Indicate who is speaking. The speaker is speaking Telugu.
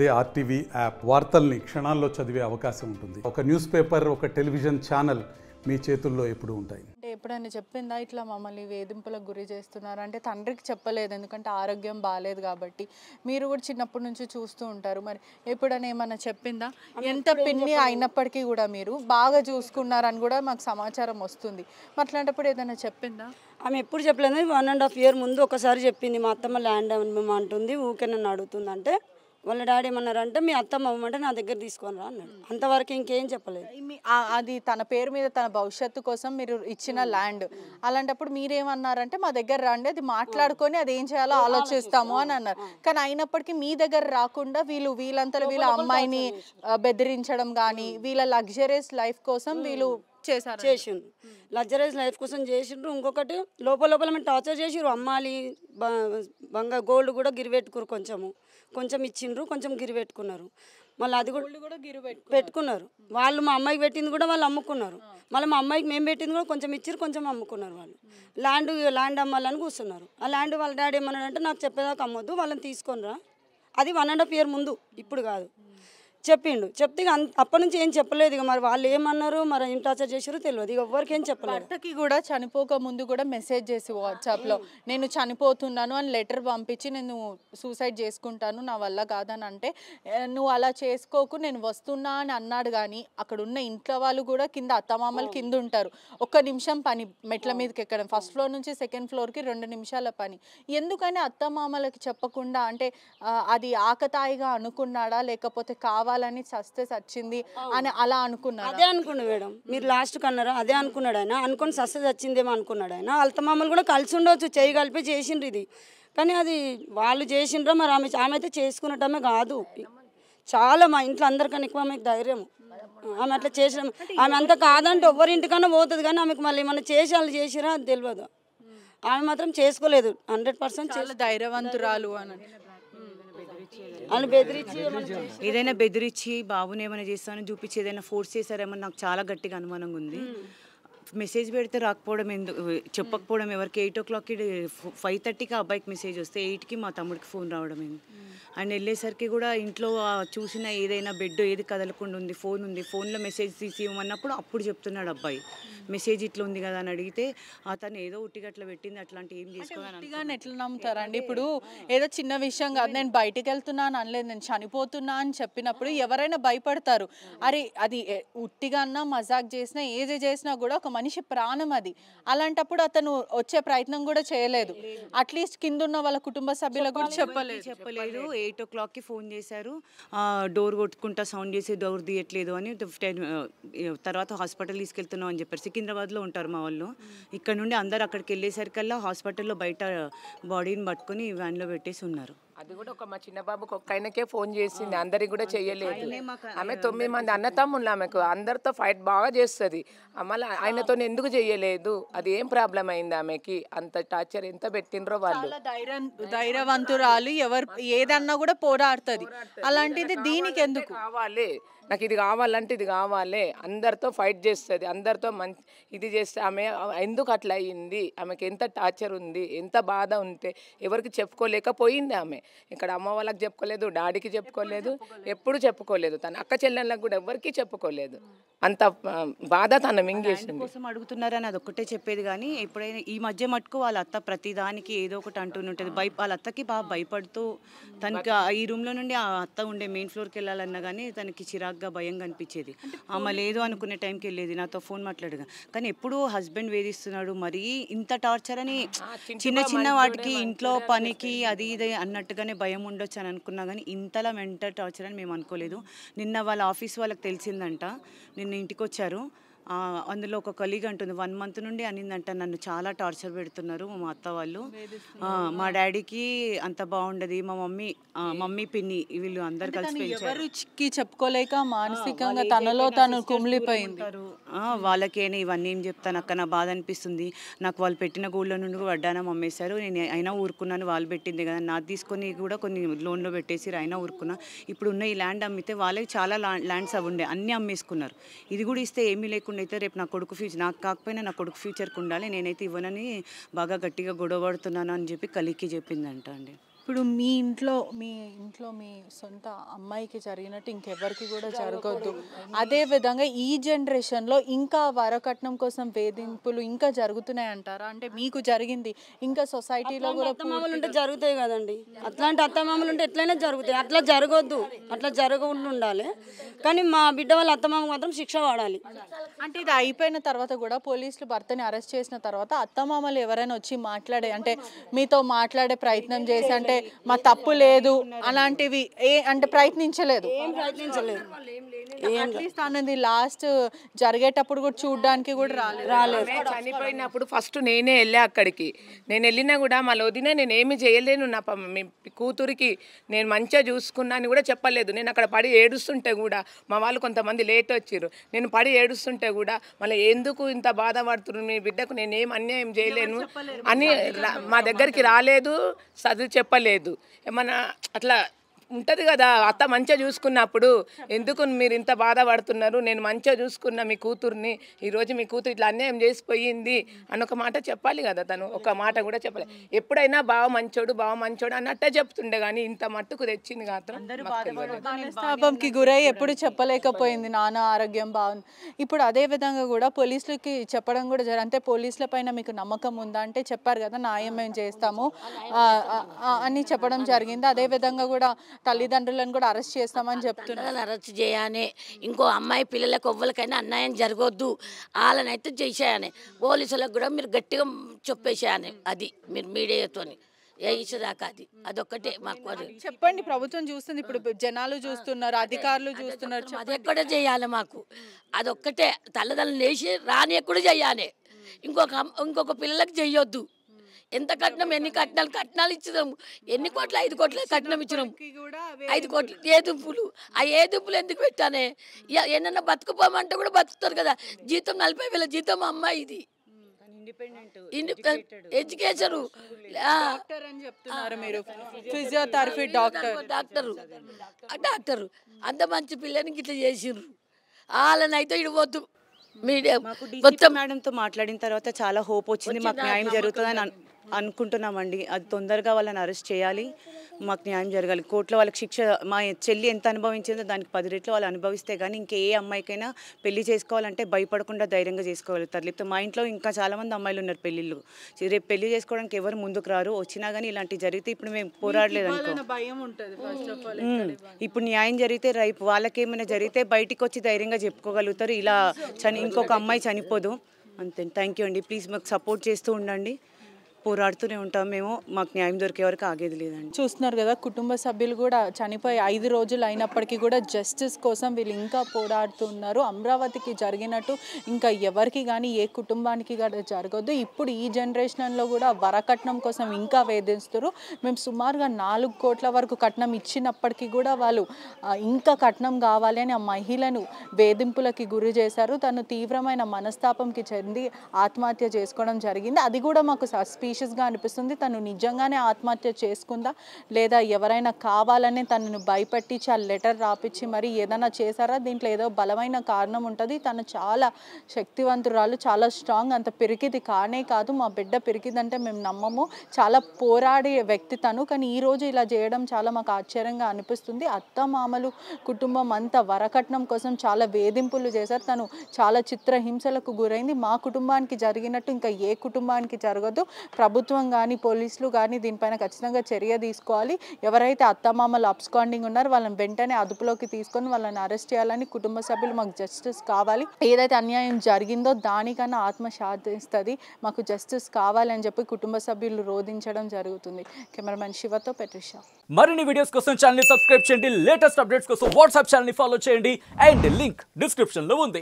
Speaker 1: అదే ఆర్టీవీ యాప్ వార్తల్ని క్షణాల్లో చదివే అవకాశం ఉంటుంది ఒక న్యూస్ పేపర్ ఒక టెలివిజన్ ఛానల్ మీ చేతుల్లో ఎప్పుడు ఉంటాయి
Speaker 2: అంటే ఎప్పుడైనా చెప్పిందా ఇట్లా మమ్మల్ని వేధింపులకు గురి చేస్తున్నారు అంటే తండ్రికి చెప్పలేదు ఎందుకంటే ఆరోగ్యం బాగాలేదు కాబట్టి మీరు కూడా చిన్నప్పటి నుంచి చూస్తూ ఉంటారు మరి ఎప్పుడైనా ఏమైనా చెప్పిందా ఎంత పిన్ని అయినప్పటికీ కూడా మీరు బాగా చూసుకున్నారని కూడా మాకు సమాచారం వస్తుంది అట్లాంటప్పుడు ఏదైనా చెప్పిందా
Speaker 3: ఆమె ఎప్పుడు చెప్పలేదు వన్ అండ్ హాఫ్ ఇయర్ ముందు ఒకసారి చెప్పింది మా అత్తమ్మ ల్యాండ్ అని మేము అంటుంది ఊకే నన్ను అడుగుతుందంటే వాళ్ళ డాడీ ఏమన్నారంటే మీ అత్తమ్మ అవ్వమంటే నా దగ్గర తీసుకొని రా అన్నాడు అంతవరకు ఇంకేం చెప్పలేదు అది తన
Speaker 2: పేరు మీద తన భవిష్యత్తు కోసం మీరు ఇచ్చిన ల్యాండ్ అలాంటప్పుడు మీరేమన్నారంటే మా దగ్గర రండి అది మాట్లాడుకొని అది ఏం చేయాలో ఆలోచిస్తాము అని అన్నారు కానీ అయినప్పటికీ మీ దగ్గర రాకుండా వీళ్ళు వీళ్ళంతా వీళ్ళ అమ్మాయిని బెదిరించడం కానీ వీళ్ళ లగ్జరీస్ లైఫ్ కోసం వీళ్ళు
Speaker 3: చేశారు చేసిండ్రు లగ్జరీస్ లైఫ్ కోసం చేసిండ్రు ఇంకొకటి లోపల లోపల మేము టార్చర్ చేసిర్రు అమ్మాలి బంగా గోల్డ్ కూడా గిరిపెట్టుకురు కొంచెము కొంచెం ఇచ్చిండ్రు కొంచెం గిరిపెట్టుకున్నారు మళ్ళీ అది కూడా పెట్టుకున్నారు వాళ్ళు మా అమ్మాయికి పెట్టింది కూడా వాళ్ళు అమ్ముకున్నారు మళ్ళీ మా అమ్మాయికి మేము పెట్టింది కూడా కొంచెం ఇచ్చిరు కొంచెం అమ్ముకున్నారు వాళ్ళు ల్యాండ్ ల్యాండ్ అమ్మాలని కూర్చున్నారు ఆ ల్యాండ్ వాళ్ళ డాడీ ఏమన్నాడంటే నాకు చెప్పేదాకా అమ్మొద్దు వాళ్ళని రా అది వన్ అండ్ హాఫ్ ఇయర్ ముందు ఇప్పుడు కాదు చెప్పిండు చెప్తే ఇక అప్పటి నుంచి ఏం చెప్పలేదు ఇక మరి వాళ్ళు ఏమన్నారు మరి ఏం టార్చర్ చేసారో తెలియదు ఇక ఎవరికి ఏం చెప్పలేదు భర్తకి కూడా చనిపోక ముందు కూడా మెసేజ్ చేసి వాట్సాప్లో
Speaker 2: నేను చనిపోతున్నాను అని లెటర్ పంపించి నేను సూసైడ్ చేసుకుంటాను నా వల్ల కాదని అంటే నువ్వు అలా చేసుకోకు నేను వస్తున్నా అని అన్నాడు కానీ అక్కడ ఉన్న ఇంట్లో వాళ్ళు కూడా కింద అత్తమామలు కింద ఉంటారు ఒక్క నిమిషం పని మెట్ల మీదకి ఎక్కడం ఫస్ట్ ఫ్లోర్ నుంచి సెకండ్ ఫ్లోర్కి రెండు నిమిషాల పని ఎందుకని అత్తమామలకి చెప్పకుండా అంటే అది ఆకతాయిగా అనుకున్నాడా లేకపోతే కావాలి కావాలని చస్తే చచ్చింది అని అలా అనుకున్నాడు అదే
Speaker 3: అనుకున్నాడు మేడం మీరు లాస్ట్ కన్నారా అదే అనుకున్నాడు ఆయన అనుకుని చస్తే చచ్చిందేమో అనుకున్నాడు ఆయన వాళ్ళతో మమ్మల్ని కూడా కలిసి ఉండవచ్చు చేయి కలిపి చేసిండ్రు ఇది కానీ అది వాళ్ళు చేసిండ్రా మరి ఆమె ఆమె అయితే చేసుకున్నటమే కాదు చాలా మా ఇంట్లో అందరికన్నా ఎక్కువ ఆమెకు ధైర్యం ఆమె అట్లా చేసిన ఆమె అంత కాదంటే ఎవ్వరి ఇంటికన్నా పోతుంది కానీ ఆమెకు మళ్ళీ ఏమన్నా చేసి వాళ్ళు చేసిరా అది తెలియదు ఆమె మాత్రం చేసుకోలేదు హండ్రెడ్ పర్సెంట్ చాలా ధైర్యవంతురాలు అని
Speaker 1: ఏదైనా బెదిరించి బాబుని ఏమైనా చేస్తానని చూపించి ఏదైనా ఫోర్స్ చేశారేమో నాకు చాలా గట్టిగా అనుమానంగా ఉంది మెసేజ్ పెడితే రాకపోవడం ఎందుకు చెప్పకపోవడం ఎవరికి ఎయిట్ ఓ క్లాక్కి ఫైవ్ థర్టీకి అబ్బాయికి మెసేజ్ వస్తే ఎయిట్కి మా తమ్ముడికి ఫోన్ రావడం ఏంది అండ్ వెళ్ళేసరికి కూడా ఇంట్లో చూసిన ఏదైనా బెడ్ ఏది కదలకుండా ఉంది ఫోన్ ఉంది ఫోన్లో మెసేజ్ తీసి ఇవ్వమన్నప్పుడు అప్పుడు చెప్తున్నాడు అబ్బాయి మెసేజ్ ఇట్లా ఉంది కదా అని అడిగితే అతను ఏదో ఉట్టిగట్ల పెట్టింది అట్లాంటి ఏం చేసుకోవాలి
Speaker 2: ఎట్లా నమ్ముతారండి ఇప్పుడు ఏదో చిన్న విషయం కాదు నేను బయటికి వెళ్తున్నాను అనలేదు నేను చనిపోతున్నా అని చెప్పినప్పుడు ఎవరైనా భయపడతారు అరే అది ఉట్టిగా అన్నా మజాక్ చేసినా ఏది చేసినా కూడా ఒక మనిషి ప్రాణం అది అలాంటప్పుడు అతను వచ్చే ప్రయత్నం కూడా చేయలేదు అట్లీస్ట్ కింద ఉన్న వాళ్ళ కుటుంబ సభ్యులకు కూడా చెప్పలేదు చెప్పలేదు ఎయిట్ ఓ క్లాక్కి
Speaker 1: ఫోన్ చేశారు డోర్ కొట్టుకుంటా సౌండ్ చేసి డోర్ తీయట్లేదు అని టెన్ తర్వాత హాస్పిటల్ తీసుకెళ్తున్నాం అని చెప్పారు సికింద్రాబాద్లో ఉంటారు మా వాళ్ళు ఇక్కడ నుండి అందరు అక్కడికి వెళ్ళేసరికల్లా హాస్పిటల్లో బయట బాడీని పట్టుకొని వ్యాన్లో పెట్టేసి ఉన్నారు
Speaker 4: అది కూడా ఒక మా చిన్న బాబుకి ఆయనకే ఫోన్ చేసింది అందరికి కూడా చేయలేదు ఆమె తొమ్మిది మంది అన్న ఆమెకు అందరితో ఫైట్ బాగా చేస్తుంది మళ్ళీ ఆయనతో ఎందుకు చేయలేదు అది ఏం ప్రాబ్లం అయింది ఆమెకి అంత టార్చర్ ఎంత పెట్టినరో వాళ్ళు
Speaker 2: ధైర్యవంతురాలు
Speaker 4: ఎవరు ఏదన్నా కూడా పోరాడుతుంది అలాంటిది దీనికి ఎందుకు కావాలి నాకు ఇది కావాలంటే ఇది కావాలి అందరితో ఫైట్ చేస్తుంది అందరితో మంచి ఇది చేస్తే ఆమె ఎందుకు అట్లా అయ్యింది ఆమెకి ఎంత టార్చర్ ఉంది ఎంత బాధ ఉంటే ఎవరికి చెప్పుకోలేకపోయింది ఆమె ఇక్కడ అమ్మ వాళ్ళకి చెప్పుకోలేదు డాడీకి చెప్పుకోలేదు ఎప్పుడు చెప్పుకోలేదు తన అక్క చెల్లెళ్ళకి కూడా ఎవరికి చెప్పుకోలేదు అంత బాధ తన మింగేసింది
Speaker 1: కోసం అడుగుతున్నారని అది ఒక్కటే చెప్పేది కానీ ఎప్పుడైనా ఈ మధ్య మటుకు వాళ్ళ అత్త ప్రతిదానికి ఏదో ఒకటి అంటూనే భయ వాళ్ళ అత్తకి బాగా భయపడుతూ తనకి ఈ రూమ్లో నుండి ఆ అత్త ఉండే మెయిన్ ఫ్లోర్కి వెళ్ళాలన్నా కానీ తనకి చిరాకు చిరాగ్గా భయంగా అనిపించేది అమ్మ లేదు అనుకునే టైంకి వెళ్ళేది నాతో ఫోన్ మాట్లాడగా కానీ ఎప్పుడు హస్బెండ్ వేధిస్తున్నాడు మరీ ఇంత టార్చర్ అని చిన్న చిన్న వాటికి ఇంట్లో పనికి అది ఇది అన్నట్టుగానే భయం ఉండొచ్చు అని అనుకున్నా కానీ ఇంతలా మెంటల్ టార్చర్ అని మేము అనుకోలేదు నిన్న వాళ్ళ ఆఫీస్ వాళ్ళకి తెలిసిందంట నిన్న ఇంటికి వచ్చారు అందులో ఒక కలీగ్ అంటుంది వన్ మంత్ నుండి అనిందంట నన్ను చాలా టార్చర్ పెడుతున్నారు మా అత్త వాళ్ళు మా డాడీకి అంత బాగుండదు మా మమ్మీ మమ్మీ పిన్ని వీళ్ళు అందరు కలిసి
Speaker 2: చెప్పుకోలేక మానసికంగా తనలో తను కుమిలిపోయింది
Speaker 1: వాళ్ళకేనే ఇవన్నీ ఏం చెప్తాను అక్క నా బాధ అనిపిస్తుంది నాకు వాళ్ళు పెట్టిన గోళ్ళ నుండి వడ్డానం అమ్మేశారు నేను అయినా ఊరుకున్నాను వాళ్ళు పెట్టింది కదా నాకు తీసుకొని కూడా కొన్ని లోన్లో పెట్టేసి అయినా ఊరుకున్నా ఇప్పుడు ఉన్న ఈ ల్యాండ్ అమ్మితే వాళ్ళకి చాలా ల్యాండ్స్ అవి ఉండే అన్నీ అమ్మేసుకున్నారు ఇది కూడా ఇస్తే ఏమీ లేకుండా లేకుండా అయితే రేపు నా కొడుకు ఫ్యూచర్ నాకు కాకపోయినా నా కొడుకు ఫ్యూచర్కి ఉండాలి నేనైతే ఇవ్వనని బాగా గట్టిగా గొడవ పడుతున్నాను అని చెప్పి కలికి చెప్పిందంట అండి
Speaker 2: ఇప్పుడు మీ ఇంట్లో మీ ఇంట్లో మీ సొంత అమ్మాయికి జరిగినట్టు ఇంకెవరికి కూడా జరగద్దు అదే విధంగా ఈ జనరేషన్లో ఇంకా వరకట్నం కోసం వేధింపులు ఇంకా జరుగుతున్నాయి అంటారా అంటే మీకు జరిగింది ఇంకా సొసైటీలో కూడా అత్తమామలు ఉంటే జరుగుతాయి
Speaker 3: కదండి అట్లాంటి అత్తమామలు ఉంటే ఎట్లయినా జరుగుతాయి అట్లా జరగొద్దు అట్లా జరగకుండా ఉండాలి కానీ మా బిడ్డ వాళ్ళ అత్తమామ మాత్రం శిక్ష వాడాలి అంటే ఇది
Speaker 2: అయిపోయిన తర్వాత కూడా పోలీసులు భర్తని అరెస్ట్ చేసిన తర్వాత అత్తమామలు ఎవరైనా వచ్చి మాట్లాడే అంటే మీతో మాట్లాడే ప్రయత్నం చేసి అంటే మా తప్పు లేదు అలాంటివి ఏ అంటే ప్రయత్నించలేదు అనేది అన్నది లాస్ట్ జరిగేటప్పుడు కూడా చూడడానికి కూడా రాలేదు రాలేదు
Speaker 4: చనిపోయినప్పుడు ఫస్ట్ నేనే వెళ్ళా అక్కడికి నేను వెళ్ళినా కూడా మా వదిన నేను చేయలేను నా కూతురికి నేను మంచిగా చూసుకున్నా అని కూడా చెప్పలేదు నేను అక్కడ పడి ఏడుస్తుంటే కూడా మా వాళ్ళు కొంతమంది లేట్ వచ్చారు నేను పడి ఏడుస్తుంటే కూడా మళ్ళీ ఎందుకు ఇంత బాధపడుతున్నారు మీ బిడ్డకు నేనేం అన్యాయం చేయలేను అని మా దగ్గరికి రాలేదు చదువు చెప్పలేదు లేదు ఏమన్నా అట్లా ఉంటుంది కదా అత్త మంచిగా చూసుకున్నప్పుడు ఎందుకు మీరు ఇంత బాధపడుతున్నారు నేను మంచిగా చూసుకున్న మీ కూతుర్ని ఈరోజు మీ కూతురు ఇట్లా అన్యాయం చేసిపోయింది అని ఒక మాట చెప్పాలి కదా తను ఒక మాట కూడా చెప్పాలి ఎప్పుడైనా బావ మంచోడు బావ మంచోడు అన్నట్టే చెప్తుండే కానీ ఇంత మట్టుకు తెచ్చింది
Speaker 2: మాత్రం గురై ఎప్పుడు చెప్పలేకపోయింది నాన్న ఆరోగ్యం బాగుంది ఇప్పుడు అదే విధంగా కూడా పోలీసులకి చెప్పడం కూడా జరిగింది అంటే పోలీసుల పైన మీకు నమ్మకం ఉందా అంటే చెప్పారు కదా న్యాయం మేము చేస్తాము అని చెప్పడం జరిగింది అదేవిధంగా కూడా తల్లిదండ్రులను కూడా అరెస్ట్ చేస్తామని చెప్తున్నారు అరెస్ట్ చేయని ఇంకో అమ్మాయి పిల్లలకు ఎవ్వరికైనా అన్యాయం జరగొద్దు
Speaker 4: వాళ్ళనైతే చేసేయని పోలీసులకు కూడా మీరు గట్టిగా చెప్పేసేయని అది మీరు మీడియాతోని అది అదొక్కటే మాకు
Speaker 2: చెప్పండి ప్రభుత్వం చూస్తుంది ఇప్పుడు జనాలు చూస్తున్నారు అధికారులు చూస్తున్నారు అది ఎక్కడ చేయాలి మాకు అదొక్కటే తల్లిదండ్రులు లేచి
Speaker 4: రాని ఎక్కడ చెయ్యాలి ఇంకొక ఇంకొక పిల్లలకు చెయ్యొద్దు ఎంత కట్నం ఎన్ని కట్నాలు కట్నాలు ఇచ్చినాము ఎన్ని కోట్లు ఐదు కోట్లు కట్నం ఇచ్చినాము ఐదు కోట్లు ఏదుంపులు ఆ ఏదింపులు ఎందుకు పెట్టానే ఏమన్నా బతుకుపోమంటే కూడా బతుకుతారు కదా జీతం నలభై వేల జీతం అమ్మాయి ఇది education
Speaker 2: physiotherapy doctor
Speaker 4: doctor doctor అంత మంచి పిల్లని ఇట్లా చేసిండ్రు వాళ్ళనైతే ఇడిపోద్దు మీడియా
Speaker 1: మొత్తం మేడంతో మాట్లాడిన తర్వాత చాలా హోప్ వచ్చింది మాకు న్యాయం జరుగుతుందని అనుకుంటున్నామండి అది తొందరగా వాళ్ళని అరెస్ట్ చేయాలి మాకు న్యాయం జరగాలి కోర్టులో వాళ్ళకి శిక్ష మా చెల్లి ఎంత అనుభవించిందో దానికి పది రెట్లు వాళ్ళు అనుభవిస్తే కానీ ఇంకే అమ్మాయికైనా పెళ్లి చేసుకోవాలంటే భయపడకుండా ధైర్యంగా చేసుకోగలుగుతారు లేకపోతే మా ఇంట్లో ఇంకా చాలామంది అమ్మాయిలు ఉన్నారు పెళ్ళిళ్ళు రేపు పెళ్లి చేసుకోవడానికి ఎవరు ముందుకు రారు వచ్చినా కానీ ఇలాంటి జరిగితే ఇప్పుడు మేము పోరాడలేదు ఇప్పుడు న్యాయం జరిగితే రేపు వాళ్ళకేమైనా జరిగితే బయటికి వచ్చి ధైర్యంగా చెప్పుకోగలుగుతారు ఇలా చని ఇంకొక అమ్మాయి చనిపోదు అంతే థ్యాంక్ యూ అండి ప్లీజ్ మాకు సపోర్ట్ చేస్తూ ఉండండి పోరాడుతూనే ఉంటాం మేము మాకు న్యాయం దొరికే వరకు ఆగేది లేదండి
Speaker 2: చూస్తున్నారు కదా కుటుంబ సభ్యులు కూడా చనిపోయి ఐదు రోజులు అయినప్పటికీ కూడా జస్టిస్ కోసం వీళ్ళు ఇంకా పోరాడుతున్నారు అమరావతికి జరిగినట్టు ఇంకా ఎవరికి కానీ ఏ కుటుంబానికి కూడా జరగదు ఇప్పుడు ఈ జనరేషన్లో కూడా వరకట్నం కోసం ఇంకా వేధిస్తారు మేము సుమారుగా నాలుగు కోట్ల వరకు కట్నం ఇచ్చినప్పటికీ కూడా వాళ్ళు ఇంకా కట్నం కావాలి అని ఆ మహిళను వేధింపులకి గురి చేశారు తను తీవ్రమైన మనస్తాపంకి చెంది ఆత్మహత్య చేసుకోవడం జరిగింది అది కూడా మాకు సస్పీ సస్పీషియస్గా అనిపిస్తుంది తను నిజంగానే ఆత్మహత్య చేసుకుందా లేదా ఎవరైనా కావాలనే తనను భయపెట్టించి ఆ లెటర్ రాపించి మరి ఏదైనా చేశారా దీంట్లో ఏదో బలమైన కారణం ఉంటుంది తను చాలా శక్తివంతురాలు చాలా స్ట్రాంగ్ అంత పెరిగిది కానే కాదు మా బిడ్డ పెరిగిదంటే మేము నమ్మము చాలా పోరాడే వ్యక్తి తను కానీ ఈరోజు ఇలా చేయడం చాలా మాకు ఆశ్చర్యంగా అనిపిస్తుంది అత్త మామలు కుటుంబం అంతా వరకట్నం కోసం చాలా వేధింపులు చేశారు తను చాలా చిత్రహింసలకు గురైంది మా కుటుంబానికి జరిగినట్టు ఇంకా ఏ కుటుంబానికి జరగదు ప్రభుత్వం కానీ పోలీసులు కానీ దీనిపైన ఖచ్చితంగా చర్య తీసుకోవాలి ఎవరైతే అత్తమామలు అబ్స్కాండింగ్ ఉన్నారో వాళ్ళని వెంటనే అదుపులోకి తీసుకొని వాళ్ళని అరెస్ట్ చేయాలని కుటుంబ సభ్యులు మాకు జస్టిస్ కావాలి ఏదైతే అన్యాయం జరిగిందో దానికన్నా ఆత్మ సాధిస్తుంది మాకు జస్టిస్ కావాలని చెప్పి కుటుంబ సభ్యులు రోధించడం జరుగుతుంది కెమెరామెన్ శివతో పెట్రిషా
Speaker 1: మరిన్ని వీడియోస్ కోసం ఛానల్ సబ్స్క్రైబ్ చేయండి లేటెస్ట్ అప్డేట్స్ కోసం వాట్సాప్ ఛానల్ ఫాలో చేయండి అండ్ లింక్ డిస్క్రిప్షన్ లో ఉంది